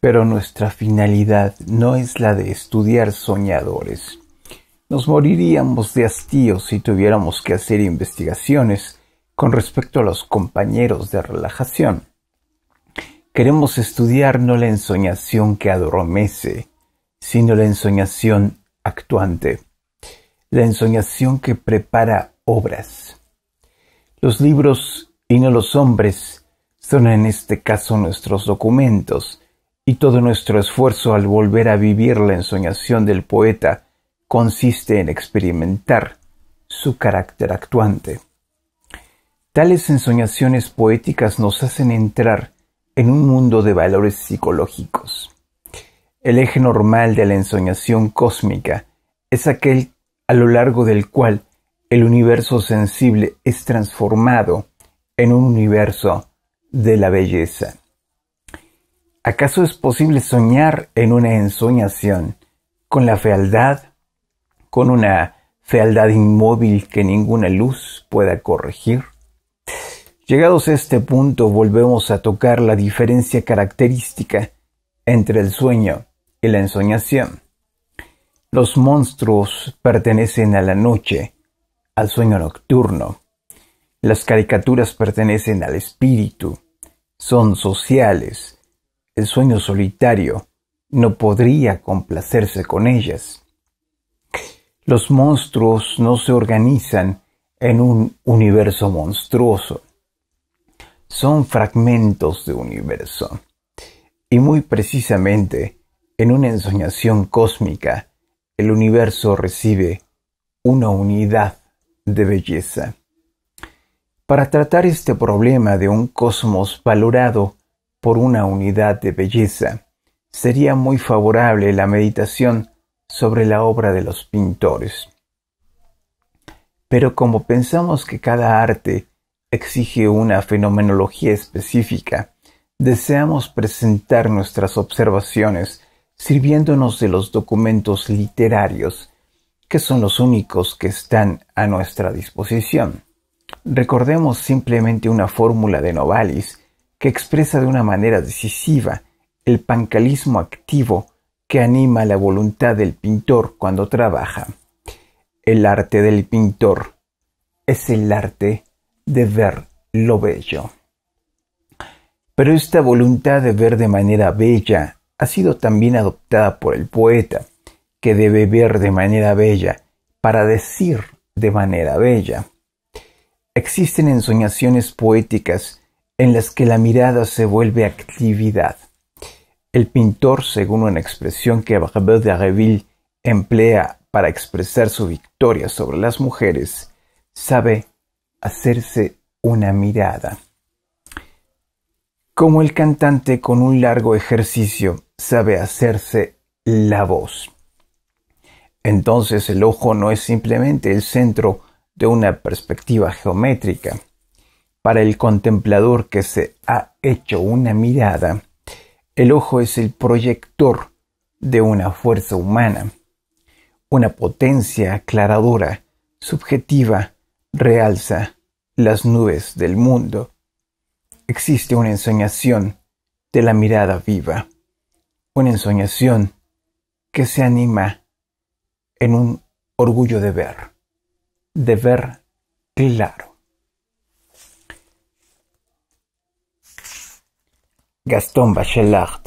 Pero nuestra finalidad no es la de estudiar soñadores. Nos moriríamos de hastío si tuviéramos que hacer investigaciones con respecto a los compañeros de relajación. Queremos estudiar no la ensoñación que adormece, sino la ensoñación actuante, la ensoñación que prepara obras. Los libros y no los hombres son en este caso nuestros documentos y todo nuestro esfuerzo al volver a vivir la ensoñación del poeta consiste en experimentar su carácter actuante. Tales ensoñaciones poéticas nos hacen entrar en un mundo de valores psicológicos. El eje normal de la ensoñación cósmica es aquel a lo largo del cual el universo sensible es transformado en un universo de la belleza. ¿Acaso es posible soñar en una ensoñación con la fealdad, con una fealdad inmóvil que ninguna luz pueda corregir? Llegados a este punto volvemos a tocar la diferencia característica entre el sueño y la ensoñación. Los monstruos pertenecen a la noche, al sueño nocturno. Las caricaturas pertenecen al espíritu, son sociales, el sueño solitario no podría complacerse con ellas. Los monstruos no se organizan en un universo monstruoso. Son fragmentos de universo. Y muy precisamente, en una ensoñación cósmica, el universo recibe una unidad de belleza. Para tratar este problema de un cosmos valorado por una unidad de belleza. Sería muy favorable la meditación sobre la obra de los pintores. Pero como pensamos que cada arte exige una fenomenología específica, deseamos presentar nuestras observaciones sirviéndonos de los documentos literarios, que son los únicos que están a nuestra disposición. Recordemos simplemente una fórmula de Novalis que expresa de una manera decisiva el pancalismo activo que anima la voluntad del pintor cuando trabaja. El arte del pintor es el arte de ver lo bello. Pero esta voluntad de ver de manera bella ha sido también adoptada por el poeta, que debe ver de manera bella para decir de manera bella. Existen ensoñaciones poéticas en las que la mirada se vuelve actividad. El pintor, según una expresión que de Reville emplea para expresar su victoria sobre las mujeres, sabe hacerse una mirada. Como el cantante con un largo ejercicio sabe hacerse la voz. Entonces el ojo no es simplemente el centro de una perspectiva geométrica, para el contemplador que se ha hecho una mirada, el ojo es el proyector de una fuerza humana, una potencia aclaradora, subjetiva, realza las nubes del mundo. Existe una ensoñación de la mirada viva, una ensoñación que se anima en un orgullo de ver, de ver claro. Gaston Bachelard